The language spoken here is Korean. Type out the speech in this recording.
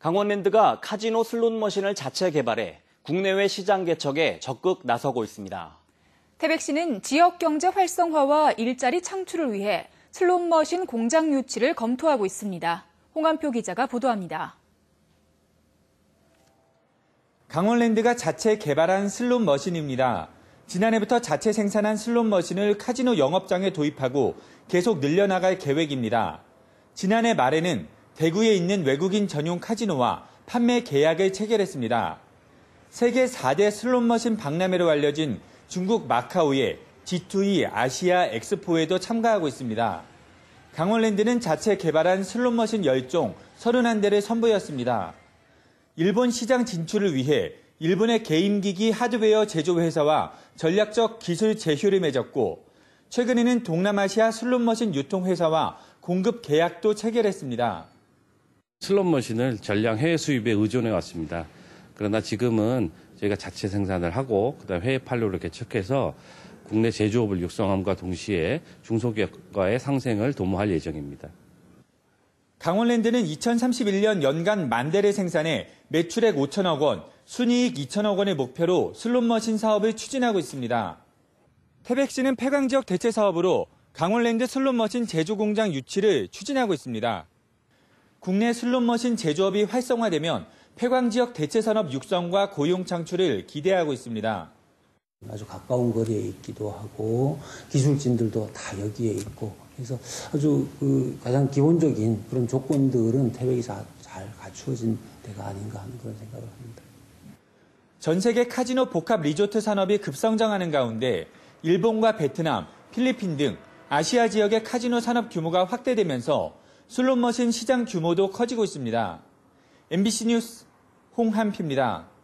강원랜드가 카지노 슬롯머신을 자체 개발해 국내외 시장 개척에 적극 나서고 있습니다. 태백시는 지역 경제 활성화와 일자리 창출을 위해 슬롯머신 공장 유치를 검토하고 있습니다. 홍한표 기자가 보도합니다. 강원랜드가 자체 개발한 슬롯 머신입니다. 지난해부터 자체 생산한 슬롯 머신을 카지노 영업장에 도입하고 계속 늘려나갈 계획입니다. 지난해 말에는 대구에 있는 외국인 전용 카지노와 판매 계약을 체결했습니다. 세계 4대 슬롯머신 박람회로 알려진 중국 마카오의 G2E 아시아 엑스포에도 참가하고 있습니다. 강원랜드는 자체 개발한 슬롯머신 10종 31대를 선보였습니다. 일본 시장 진출을 위해 일본의 게임기기 하드웨어 제조회사와 전략적 기술 제휴를 맺었고 최근에는 동남아시아 슬롯머신 유통회사와 공급 계약도 체결했습니다. 슬롯머신을 전량 해외 수입에 의존해 왔습니다. 그러나 지금은 저희가 자체 생산을 하고 그다음 해외 판로를 개척해서 국내 제조업을 육성함과 동시에 중소기업과의 상생을 도모할 예정입니다. 강원랜드는 2031년 연간 만 대를 생산해 매출액 5천억 원, 순이익 2천억 원의 목표로 슬롯머신 사업을 추진하고 있습니다. 태백시는 폐광 지역 대체 사업으로 강원랜드 슬롯머신 제조 공장 유치를 추진하고 있습니다. 국내 슬롯머신 제조업이 활성화되면 폐광 지역 대체 산업 육성과 고용 창출을 기대하고 있습니다. 아주 가까운 거리에 있기도 하고 기술진들도 다 여기에 있고 그래서 아주 그 가장 기본적인 그런 조건들은 태백이 잘 갖추어진 데가 아닌가 하는 그런 생각을 합니다. 전 세계 카지노 복합 리조트 산업이 급성장하는 가운데 일본과 베트남, 필리핀 등 아시아 지역의 카지노 산업 규모가 확대되면서 슬롯머신 시장 규모도 커지고 있습니다. MBC 뉴스 홍한피입니다.